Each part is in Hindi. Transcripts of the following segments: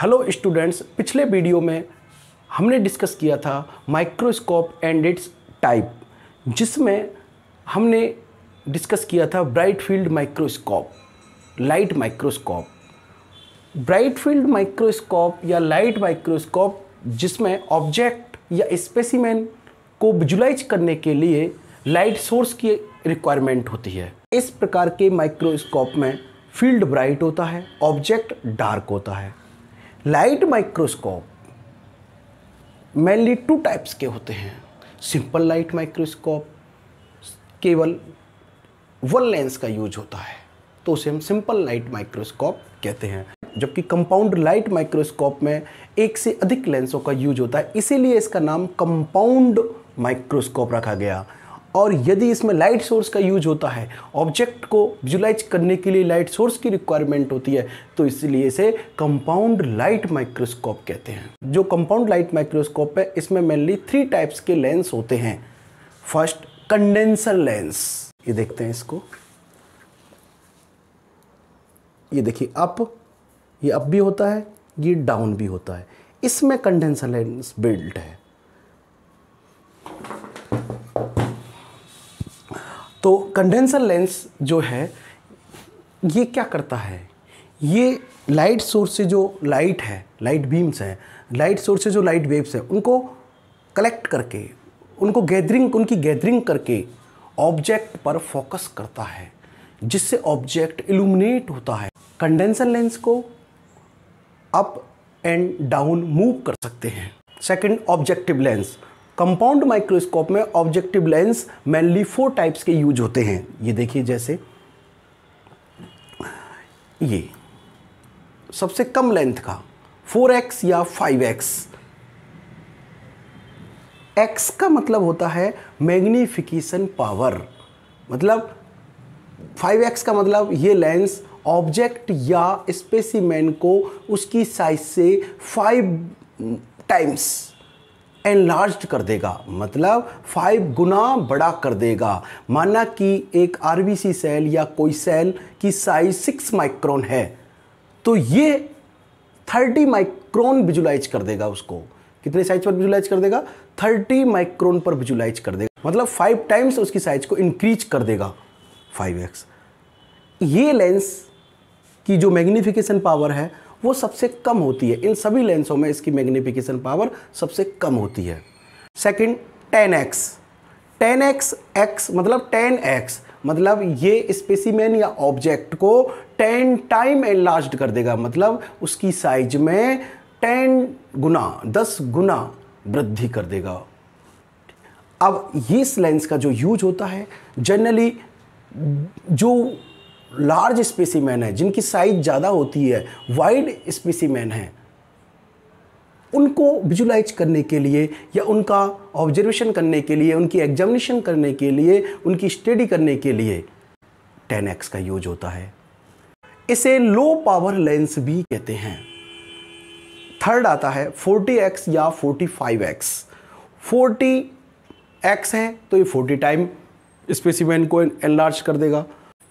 हेलो स्टूडेंट्स पिछले वीडियो में हमने डिस्कस किया था माइक्रोस्कोप एंड इट्स टाइप जिसमें हमने डिस्कस किया था bright field microscope light microscope bright field microscope या लाइट माइक्रोस्कोप जिसमें ऑब्जेक्ट या स्पेसिमेन को विजुलाइज करने के लिए लाइट सोर्स की रिक्वायरमेंट होती है इस प्रकार के माइक्रोस्कोप में फील्ड ब्राइट होता है ऑब्जेक्ट डार्क होता है light microscope mainly two types के होते हैं सिंपल लाइट माइक्रोस्कोप केवल वन लेंस का यूज होता है तो उसे हम सिंपल लाइट माइक्रोस्कोप कहते हैं जबकि कंपाउंड लाइट माइक्रोस्कोप में एक से अधिक लेंसों का यूज होता है इसीलिए इसका नाम कंपाउंड माइक्रोस्कोप रखा गया और यदि इसमें लाइट सोर्स का यूज होता है ऑब्जेक्ट को विजुलाइज करने के लिए लाइट सोर्स की रिक्वायरमेंट होती है तो इसलिए इसे कंपाउंड लाइट माइक्रोस्कोप कहते हैं जो कंपाउंड लाइट माइक्रोस्कोप है इसमें मेनली थ्री टाइप्स के लेंस होते हैं फर्स्ट कंडेंसर लेंस ये देखते हैं इसको ये देखिए अप ये अप भी होता है ये डाउन भी होता है इसमें कंडेंसर लेंस बिल्ट है तो कंडेंसर लेंस जो है ये क्या करता है ये लाइट सोर्स से जो लाइट है लाइट बीम्स है लाइट सोर्स से जो लाइट वेव्स है उनको कलेक्ट करके उनको गैदरिंग उनकी गैदरिंग करके ऑब्जेक्ट पर फोकस करता है जिससे ऑब्जेक्ट इल्यूमिनेट होता है कंडेंसर लेंस को अप एंड डाउन मूव कर सकते हैं second objective lens compound microscope में objective lens mainly four types के यूज होते हैं ये देखिए जैसे ये सबसे कम लेंथ का 4x या 5x x का मतलब होता है मैग्निफिकेशन पावर मतलब 5x का मतलब ये लेंस ऑब्जेक्ट या स्पेसिमेन को उसकी साइज से फाइव टाइम्स एनलार्ज कर देगा मतलब फाइव गुना बड़ा कर देगा माना कि एक आरबीसी सेल या कोई सेल की साइज सिक्स माइक्रोन है तो ये थर्टी माइक्रोन विजुलाइज कर देगा उसको कितने साइज पर विजुलाइज कर देगा थर्टी माइक्रोन पर विजुलाइज कर देगा मतलब फाइव टाइम्स उसकी साइज को इंक्रीज कर देगा फाइव एक्स ये लेंस की जो मैग्निफिकेशन पावर है वो सबसे कम होती है इन सभी लेंसों में इसकी मैग्निफिकेशन पावर सबसे कम होती है सेकंड 10x 10x x मतलब 10x मतलब ये स्पेसीमैन या ऑब्जेक्ट को 10 टाइम लास्ट कर देगा मतलब उसकी साइज में 10 गुना 10 गुना वृद्धि कर देगा अब इस लेंस का जो यूज होता है जनरली जो लार्ज स्पेसीमैन है जिनकी साइज ज़्यादा होती है वाइड स्पेसीमैन है उनको विजुलाइज करने के लिए या उनका ऑब्जर्वेशन करने के लिए उनकी एग्जामिनेशन करने के लिए उनकी स्टडी करने के लिए टेन एक्स का यूज होता है इसे लो पावर लेंस भी कहते हैं थर्ड आता है फोर्टी एक्स या forty five X forty X है तो ये फोर्टी टाइम स्पेसिमैन को एनलार्ज कर देगा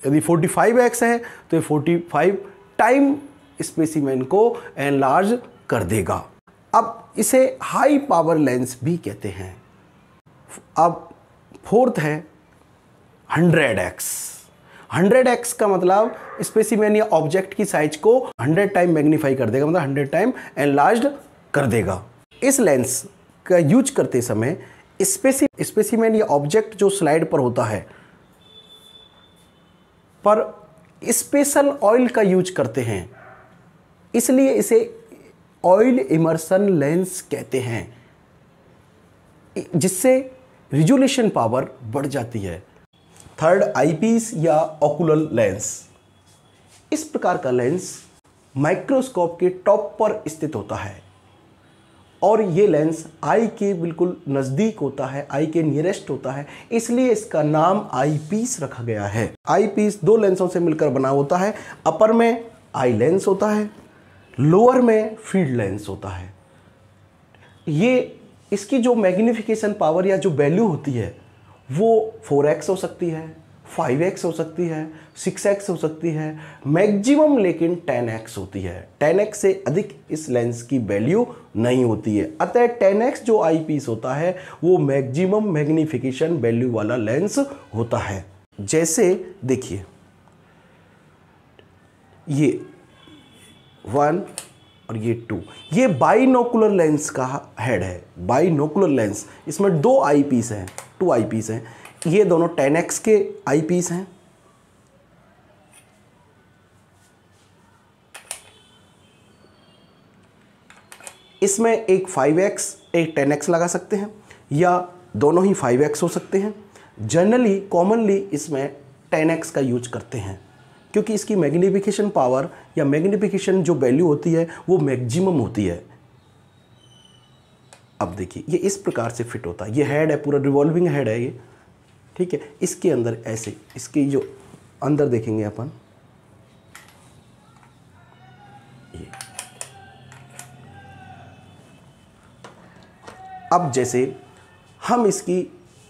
यदि 45x है तो ये 45 टाइम स्पेसिमेन को एनलार्ज कर देगा अब इसे हाई पावर लेंस भी कहते हैं अब फोर्थ है 100x 100x का मतलब स्पेसिमेन या ऑब्जेक्ट की साइज को 100 टाइम मैग्नीफाई कर देगा मतलब 100 टाइम एनलार्ज कर देगा इस लेंस का यूज करते समय स्पेसिमेन या ऑब्जेक्ट जो स्लाइड पर होता है पर स्पेशल ऑयल का यूज करते हैं इसलिए इसे ऑयल इमर्सन लेंस कहते हैं जिससे रिजोल्यूशन पावर बढ़ जाती है थर्ड आईपीस या ऑकुलर लेंस इस प्रकार का लेंस माइक्रोस्कोप के टॉप पर स्थित होता है और ये लेंस आई के बिल्कुल नज़दीक होता है आई के नियरेस्ट होता है इसलिए इसका नाम आई पीस रखा गया है आई पीस दो लेंसों से मिलकर बना होता है अपर में आई लेंस होता है लोअर में फील्ड लेंस होता है ये इसकी जो मैग्निफिकेशन पावर या जो वैल्यू होती है वो 4x हो सकती है फाइव एक्स हो सकती है सिक्स एक्स हो सकती है मैक्सिमम लेकिन टेन एक्स होती है टेन एक्स से अधिक इस लेंस की वैल्यू नहीं होती है अतः टेन एक्स जो आई पीस होता है वो मैक्सिमम मैग्निफिकेशन वैल्यू वाला लेंस होता है जैसे देखिए ये वन और ये टू ये बाइनोकुलर लेंस का हेड है बाइनोकुलर लेंस इसमें दो आई पीस हैं टू आई पीस हैं ये दोनों एक्स के आई पीस हैं इसमें एक 5x एक 10x लगा सकते हैं या दोनों ही 5x हो सकते हैं जनरली कॉमनली इसमें 10x का यूज करते हैं क्योंकि इसकी मैग्नीफिकेशन पावर या मैग्नीफिकेशन जो वैल्यू होती है वो मैक्सिमम होती है अब देखिए ये इस प्रकार से फिट होता है ये हेड है पूरा रिवॉल्विंग हेड है ये ठीक है इसके अंदर ऐसे इसके जो अंदर देखेंगे अपन ये अब जैसे हम इसकी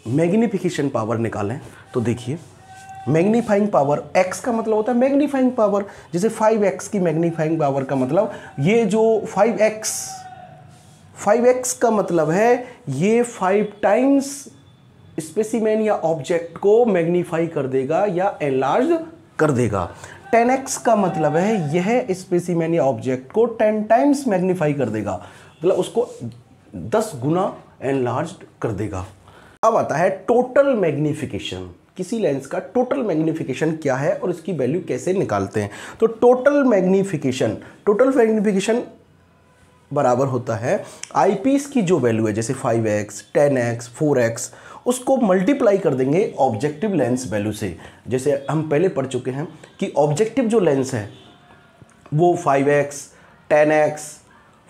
मैग्निफिकेशन पावर निकालें तो देखिए मैग्नीफाइंग पावर एक्स का मतलब होता है मैग्नीफाइंग पावर जैसे फाइव एक्स की मैग्नीफाइंग पावर का मतलब ये जो फाइव एक्स फाइव एक्स का मतलब है ये फाइव टाइम्स स्पेसिमैन या ऑब्जेक्ट को मैग्नीफाई कर देगा या एनलार्ज कर देगा 10x का मतलब है यह स्पेसिमैन या ऑब्जेक्ट को 10 टाइम्स मैग्नीफाई कर देगा मतलब उसको 10 गुना एनलार्ज कर देगा अब आता है टोटल मैग्नीफिकेशन किसी लेंस का टोटल मैग्नीफिकेशन क्या है और इसकी वैल्यू कैसे निकालते हैं तो टोटल मैग्नीफिकेशन टोटल मैग्नीफिकेशन बराबर होता है आईपीस की जो वैल्यू है जैसे 5x, 10x, 4x उसको मल्टीप्लाई कर देंगे ऑब्जेक्टिव लेंस वैल्यू से जैसे हम पहले पढ़ चुके हैं कि ऑब्जेक्टिव जो लेंस है वो five X ten X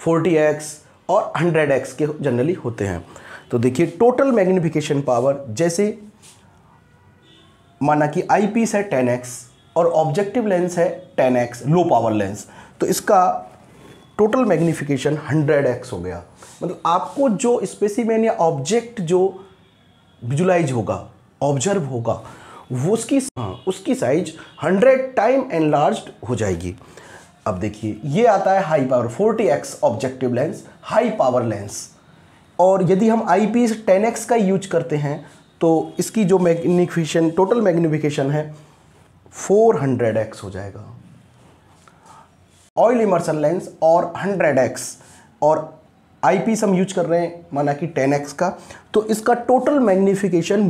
forty X और हंड्रेड एक्स के जनरली होते हैं तो देखिए टोटल मैग्निफिकेशन पावर जैसे माना कि आई पीस है टेन एक्स और ऑब्जेक्टिव लेंस है ten X low power lens तो इसका टोटल मैग्निफिकेशन हंड्रेड एक्स हो गया मतलब आपको जो स्पेसिमैन या ऑब्जेक्ट जो विजुलाइज होगा ऑब्जर्व होगा वो उसकी हाँ उसकी साइज हंड्रेड टाइम एनलार्ज हो जाएगी अब देखिए ये आता है high power forty X objective lens high power lens और यदि हम आई पी टेन एक्स का यूज करते हैं तो इसकी जो मैग्निफिकेशन टोटल मैग्निफिकेशन है फोर हंड्रेड एक्स हो जाएगा ऑयल इमर्सन लेंस और हंड्रेड एक्स और आईपीस हम यूज कर रहे हैं माना कि 10x का तो इसका टोटल मैग्निफिकेशन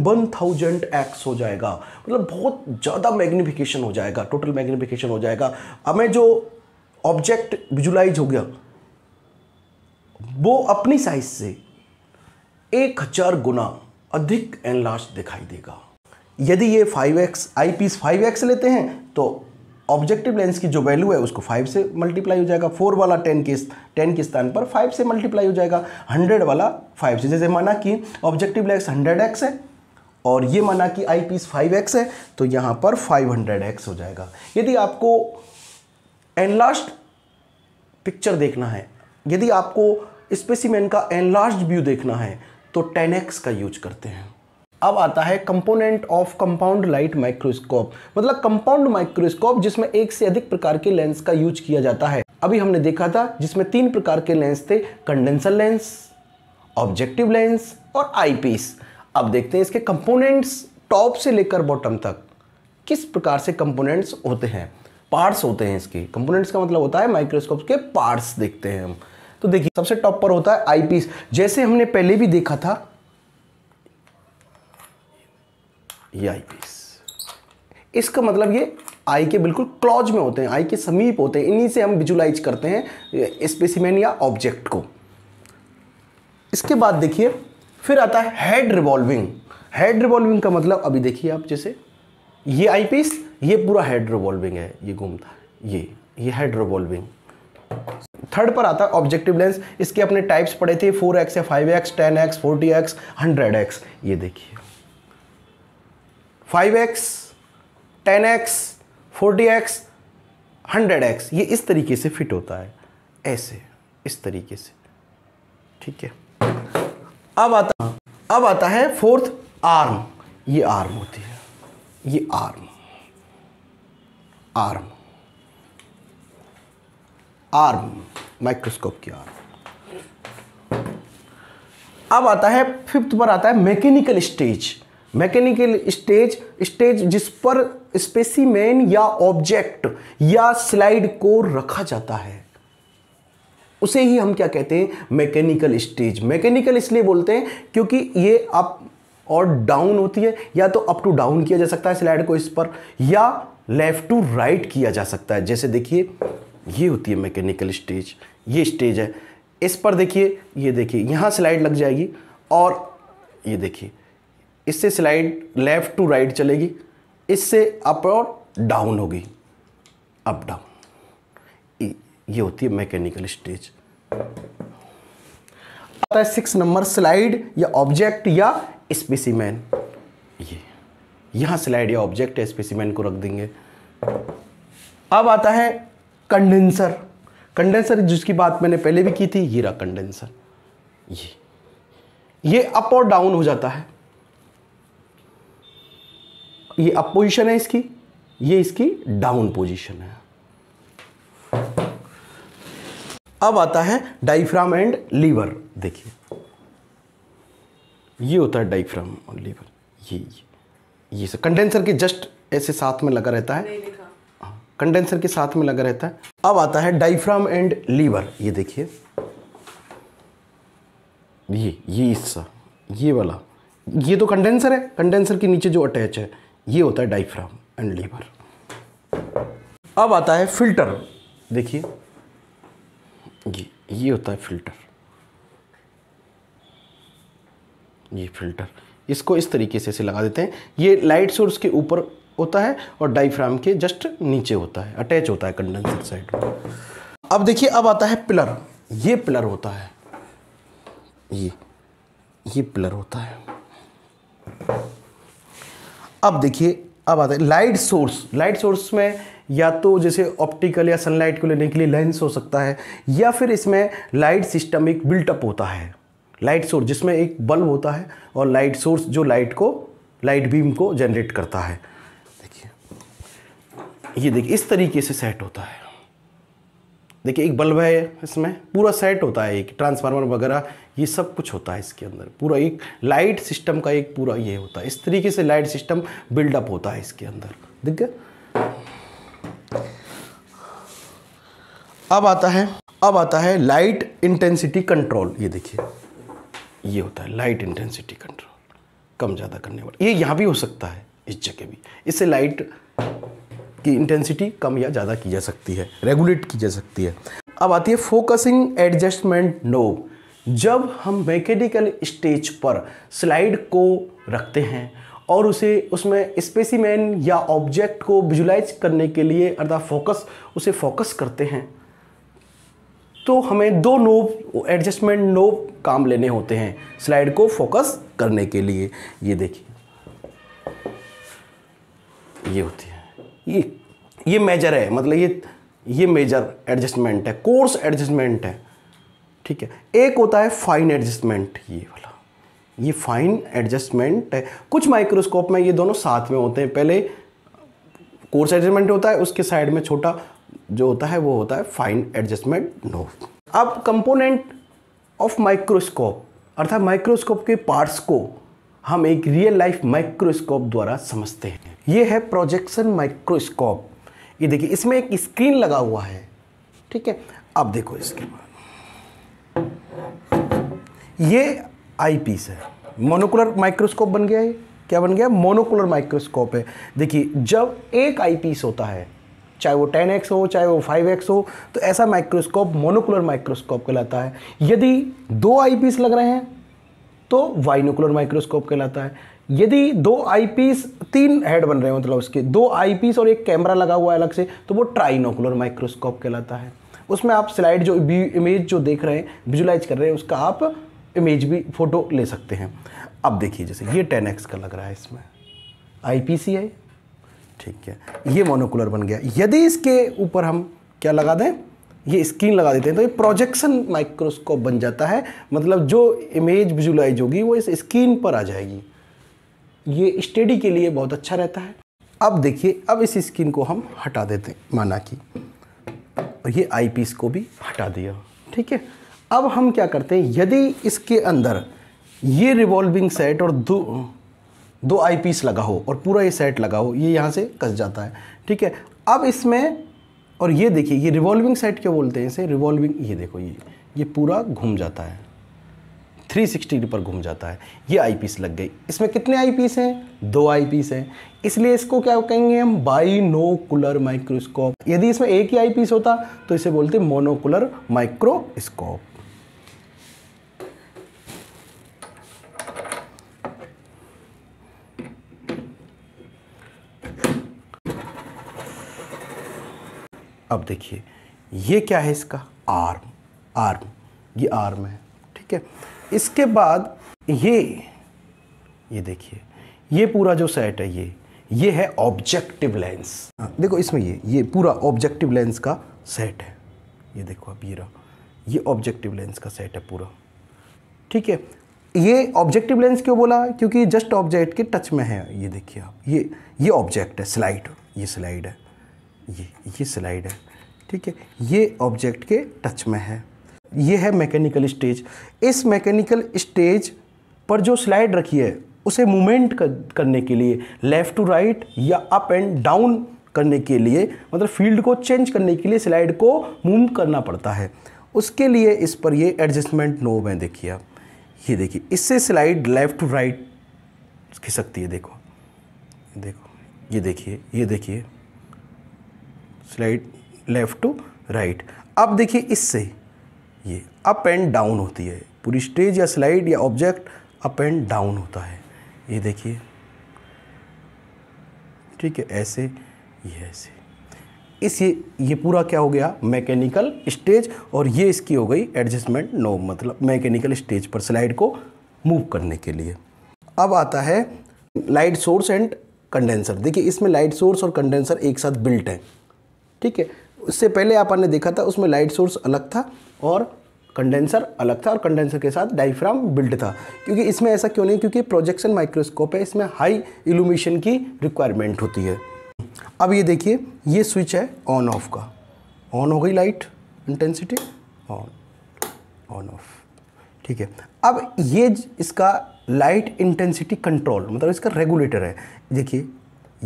एक्स हो जाएगा मतलब बहुत ज़्यादा मैग्निफिकेशन हो जाएगा टोटल मैग्निफिकेशन हो जाएगा हमें जो ऑब्जेक्ट विजुलाइज हो गया वो अपनी साइज से एक हजार गुना अधिक एनलार्ज दिखाई देगा यदि ये 5x आईपीस 5x लेते हैं तो ऑब्जेक्टिव लेंस की जो वैल्यू है उसको फाइव से मल्टीप्लाई हो जाएगा फोर वाला टेन के टेन के स्थान पर फाइव से मल्टीप्लाई हो जाएगा हंड्रेड वाला फाइव से जैसे माना कि ऑब्जेक्टिव लेंस हंड्रेड एक्स है और ये माना कि आई पीस फाइव एक्स है तो यहाँ पर फाइव हंड्रेड एक्स हो जाएगा यदि आपको एनलास्ट पिक्चर देखना है यदि आपको स्पेसिमेन का एनलार्ज व्यू देखना है तो टेन एक्स का यूज करते हैं अब आता है component of compound light microscope मतलब कंपाउंड माइक्रोस्कोप जिसमें एक से अधिक प्रकार के लेंस का यूज किया जाता है अभी हमने देखा था जिसमें तीन प्रकार के लेंस थे कंडेंसर लेंस ऑब्जेक्टिव लेंस और आईपीस अब देखते हैं इसके कंपोनेंट्स टॉप से लेकर बॉटम तक किस प्रकार से कंपोनेंट्स होते हैं पार्ट्स होते हैं इसके कंपोनेंट्स का मतलब होता है माइक्रोस्कोप के पार्ट्स देखते हैं हम तो देखिए सबसे टॉप पर होता है आईपीस जैसे हमने पहले भी देखा था ये आई इसका मतलब ये आई के बिल्कुल क्लॉज में होते हैं आई के समीप होते हैं इन्हीं से हम विजुलाइज करते हैं स्पेसिमेन या ऑब्जेक्ट को इसके बाद देखिए फिर आता है हेड रिवॉल्विंग हेड रिवॉल्विंग का मतलब अभी देखिए आप जैसे ये आई पीस ये पूरा हेड रिवॉल्विंग है ये घूमता ये ये हेड रिवॉल्विंग थर्ड पर आता है ऑब्जेक्टिव लेंस इसके अपने टाइप्स पड़े थे फोर एक्स या five X ten X forty X hundred X ये देखिए five X ten X forty X hundred X ये इस तरीके से फिट होता है ऐसे इस तरीके से ठीक है अब आता अब आता है फोर्थ आर्म ये आर्म होती है ये आर्म आर्म आर्म माइक्रोस्कोप की आर्म अब आता है फिफ्थ पर आता है mechanical stage mechanical stage stage जिस पर स्पेसिमेन या ऑब्जेक्ट या स्लाइड को रखा जाता है उसे ही हम क्या कहते हैं मैकेनिकल स्टेज मैकेनिकल इसलिए बोलते हैं क्योंकि ये अप और डाउन होती है या तो अप टू डाउन किया जा सकता है स्लाइड को इस पर या लेफ्ट टू राइट किया जा सकता है जैसे देखिए ये होती है मैकेनिकल स्टेज ये स्टेज है इस पर देखिए ये देखिए यहाँ स्लाइड लग जाएगी और ये देखिए इससे स्लाइड लेफ़्ट टू राइट चलेगी इससे अप और डाउन होगी अप डाउन ये होती है मैकेनिकल स्टेज आता है सिक्स नंबर स्लाइड या ऑब्जेक्ट या स्पेसिमैन ये यहां स्लाइड या ऑब्जेक्ट या स्पेसिमैन को रख देंगे अब आता है कंडेंसर कंडेंसर जिसकी बात मैंने पहले भी की थी ये रहा कंडेंसर ये ये अप और डाउन हो जाता है ये अप पोजिशन है इसकी ये इसकी डाउन पोजिशन है अब आता है डाइफ्राम एंड लीवर देखिए ये होता है डाइफ्राम और लीवर ये ये ये कंडेंसर के जस्ट ऐसे साथ में लगा रहता है कंडेंसर हाँ, के साथ में लगा रहता है अब आता है डाइफ्राम एंड लीवर ये देखिए ये ये हिस्सा ये वाला ये तो कंडेंसर है कंडेंसर के नीचे जो अटैच है ये होता है डाइफ्राम एंड लीवर अब आता है फिल्टर देखिए ये ये होता है फिल्टर ये फिल्टर इसको इस तरीके से इसे लगा देते हैं ये लाइट सोर्स के ऊपर होता है और डाइफ्राम के जस्ट नीचे होता है अटैच होता है कंडेंसर साइड अब देखिए अब आता है पिलर ये पिलर होता है ये ये पिलर होता है अब देखिए अब आता है लाइट सोर्स लाइट सोर्स में या तो जैसे ऑप्टिकल या सनलाइट को लेने के लिए लेंस हो सकता है या फिर इसमें लाइट सिस्टम एक बिल्टअप होता है लाइट सोर्स जिसमें एक बल्ब होता है और लाइट सोर्स जो लाइट को लाइट बीम को जनरेट करता है देखिए ये देखिए इस तरीके से सेट होता है देखिए एक बल्ब है इसमें पूरा सेट होता है एक ट्रांसफार्मर वगैरह ये सब कुछ होता है इसके अंदर पूरा एक लाइट सिस्टम का एक पूरा ये होता है इस तरीके से लाइट सिस्टम बिल्डअप होता है इसके अंदर दिख गया अब आता है अब आता है लाइट इंटेंसिटी कंट्रोल ये देखिए ये होता है लाइट इंटेंसिटी कंट्रोल कम ज़्यादा करने वाला ये यहाँ भी हो सकता है इस जगह भी इससे लाइट की इंटेंसिटी कम या ज़्यादा की जा सकती है रेगुलेट की जा सकती है अब आती है फोकसिंग एडजस्टमेंट नोब जब हम मैकेनिकल स्टेज पर स्लाइड को रखते हैं और उसे उसमें स्पेसिमैन या ऑब्जेक्ट को विजुलाइज करने के लिए अर्थात फोकस उसे फोकस करते हैं तो हमें दो नोब एडजस्टमेंट नोब काम लेने होते हैं स्लाइड को फोकस करने के लिए ये देखिए ये होती है ये ये मेजर है मतलब ये ये मेजर एडजस्टमेंट है कोर्स एडजस्टमेंट है ठीक है एक होता है फाइन एडजस्टमेंट ये वाला ये फाइन एडजस्टमेंट है कुछ माइक्रोस्कोप में ये दोनों साथ में होते हैं पहले कोर्स एडजस्टमेंट होता है उसके साइड में छोटा जो होता है वो होता है फाइन एडजस्टमेंट नो अब कंपोनेंट ऑफ माइक्रोस्कोप अर्थात माइक्रोस्कोप के पार्ट्स को हम एक रियल लाइफ माइक्रोस्कोप द्वारा समझते हैं ये है प्रोजेक्शन माइक्रोस्कोप ये देखिए इसमें एक स्क्रीन लगा हुआ है ठीक है अब देखो इसके बाद ये आई पीस है मोनोकुलर माइक्रोस्कोप बन गया है क्या बन गया मोनोकुलर माइक्रोस्कोप है देखिए जब एक आई पीस होता है चाहे वो 10x हो चाहे वो 5x हो तो ऐसा माइक्रोस्कोप मोनोकुलर माइक्रोस्कोप कहलाता है यदि दो आईपीस लग रहे हैं तो वाइनोकुलर माइक्रोस्कोप कहलाता है यदि दो आईपीस तीन हेड बन रहे हैं मतलब उसके दो आईपीस और एक कैमरा लगा हुआ है अलग से तो वो ट्राइनोकुलर माइक्रोस्कोप कहलाता है उसमें आप स्लाइड जो इमेज जो देख रहे हैं विजुलाइज कर रहे हैं उसका आप इमेज भी फ़ोटो ले सकते हैं अब देखिए जैसे ये टेन एक्स का लग रहा है इसमें आई पी सी आई ठीक है ये मोनोकुलर बन गया यदि इसके ऊपर हम क्या लगा दें ये स्क्रीन लगा देते हैं तो ये प्रोजेक्शन माइक्रोस्कोप बन जाता है मतलब जो इमेज विजुलाइज होगी वो इस स्क्रीन पर आ जाएगी ये स्टडी के लिए बहुत अच्छा रहता है अब देखिए अब इस स्क्रीन को हम हटा देते हैं माना कि और ये आईपीस को भी हटा दिया ठीक है अब हम क्या करते हैं यदि इसके अंदर ये रिवॉल्विंग सेट और दो दो आई पीस लगा हो और पूरा ये सेट लगा हो ये यहाँ से कस जाता है ठीक है अब इसमें और ये देखिए ये रिवॉल्विंग सेट क्या बोलते हैं इसे रिवॉल्विंग ये देखो ये ये पूरा घूम जाता है 360 डिग्री पर घूम जाता है ये आई पीस लग गई इसमें कितने आई पीस हैं दो आई पीस हैं इसलिए इसको क्या कहेंगे हम बाइनोकुलर माइक्रोस्कोप यदि इसमें एक ही आई पीस होता तो इसे बोलते मोनोकुलर माइक्रोस्कोप अब देखिए ये क्या है इसका आर्म आर्म ये आर्म है ठीक है इसके बाद ये ये देखिए ये पूरा जो सेट है ये ये है ऑब्जेक्टिव लेंस हाँ, देखो इसमें ये ये पूरा ऑब्जेक्टिव लेंस का सेट है ये देखो अब ये रहा ये ऑब्जेक्टिव लेंस का सेट है पूरा ठीक है ये ऑब्जेक्टिव लेंस क्यों बोला क्योंकि जस्ट ऑब्जेक्ट के टच में है ये देखिए आप ये ये ऑब्जेक्ट है स्लाइड ये स्लाइड है ये ये स्लाइड है ठीक है ये ऑब्जेक्ट के टच में है ये है मैकेनिकल स्टेज इस मैकेनिकल स्टेज पर जो स्लाइड रखी है उसे मूवमेंट कर, करने के लिए लेफ़्ट टू राइट या अप एंड डाउन करने के लिए मतलब फील्ड को चेंज करने के लिए स्लाइड को मूव करना पड़ता है उसके लिए इस पर ये एडजस्टमेंट नोब है देखिए आप ये देखिए इससे स्लाइड लेफ़्ट टू राइट खिसकती है देखो देखो ये देखिए ये देखिए स्लाइड लेफ़्ट टू राइट अब देखिए इससे ये अप एंड डाउन होती है पूरी स्टेज या स्लाइड या ऑब्जेक्ट अप एंड डाउन होता है ये देखिए ठीक है ऐसे ये ऐसे इस ये ये पूरा क्या हो गया मैकेनिकल स्टेज और ये इसकी हो गई एडजस्टमेंट नो मतलब मैकेनिकल स्टेज पर स्लाइड को मूव करने के लिए अब आता है लाइट सोर्स एंड कंडेंसर देखिए इसमें लाइट सोर्स और कंडेंसर एक साथ बिल्ट है ठीक है उससे पहले आप आपने देखा था उसमें लाइट सोर्स अलग था और कंडेंसर अलग था और कंडेंसर के साथ डाइफ्राम बिल्ड था क्योंकि इसमें ऐसा क्यों नहीं क्योंकि प्रोजेक्शन माइक्रोस्कोप है इसमें हाई इल्यूमिनेशन की रिक्वायरमेंट होती है अब ये देखिए ये स्विच है ऑन ऑफ का ऑन हो गई light intensity on on off ठीक है अब ये इसका लाइट इंटेंसिटी कंट्रोल मतलब इसका रेगुलेटर है देखिए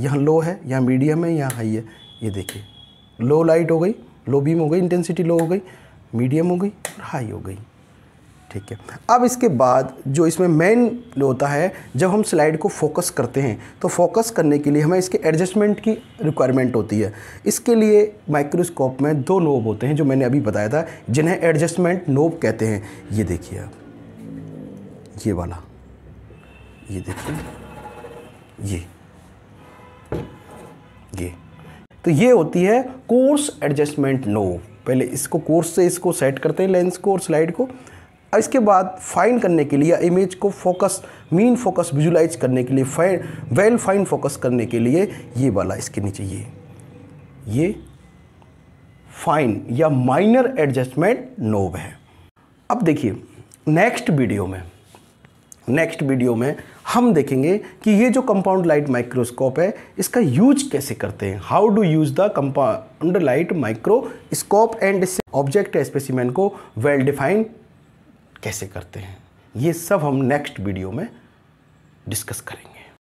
यहाँ लो है यहाँ मीडियम है यहाँ हाई है ये देखिए लो लाइट हो गई लो बीम हो गई इंटेंसिटी लो हो गई मीडियम हो गई और हाई हो गई ठीक है अब इसके बाद जो इसमें मेन होता है जब हम स्लाइड को फोकस करते हैं तो फोकस करने के लिए हमें इसके एडजस्टमेंट की रिक्वायरमेंट होती है इसके लिए माइक्रोस्कोप में दो नोब होते हैं जो मैंने अभी बताया था जिन्हें एडजस्टमेंट नोब कहते हैं ये देखिए आप ये वाला ये देखिए ये ये तो ये होती है कोर्स एडजस्टमेंट नो पहले इसको कोर्स से इसको सेट करते हैं लेंस को और स्लाइड को इसके बाद फाइन करने के लिए इमेज को फोकस मीन फोकस विजुलाइज करने के लिए फाइन वेल फाइन फोकस करने के लिए ये वाला इसके नीचे ये ये फाइन या माइनर एडजस्टमेंट नोब है अब देखिए नेक्स्ट वीडियो में नेक्स्ट वीडियो में हम देखेंगे कि ये जो कंपाउंड लाइट माइक्रोस्कोप है इसका यूज कैसे करते हैं how do use the compound light microscope and object specimen को वेल डिफाइन कैसे करते हैं ये सब हम नेक्स्ट वीडियो में डिस्कस करेंगे